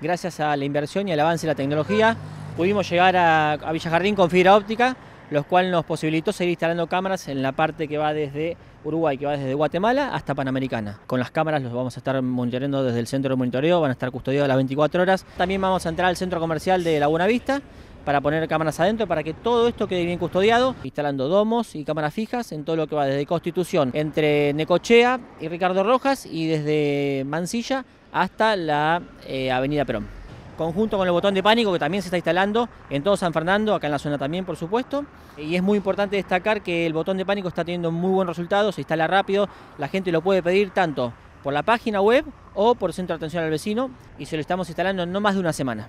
gracias a la inversión y al avance de la tecnología, pudimos llegar a, Villa Jardín con fibra óptica, lo cual nos posibilitó seguir instalando cámaras en la parte que va desde Uruguay, que va desde Guatemala hasta Panamericana. Con las cámaras los vamos a estar monitoreando desde el centro de monitoreo, van a estar custodiados las 24 horas. También vamos a entrar al centro comercial de Laguna Vista para poner cámaras adentro para que todo esto quede bien custodiado, instalando domos y cámaras fijas en todo lo que va desde Constitución, entre Necochea y Ricardo Rojas y desde Mansilla hasta la eh, Avenida Perón. Conjunto con el botón de pánico que también se está instalando en todo San Fernando, acá en la zona también, por supuesto. Y es muy importante destacar que el botón de pánico está teniendo muy buen resultados, se instala rápido, la gente lo puede pedir tanto por la página web o por el centro de atención al vecino y se lo estamos instalando en no más de una semana.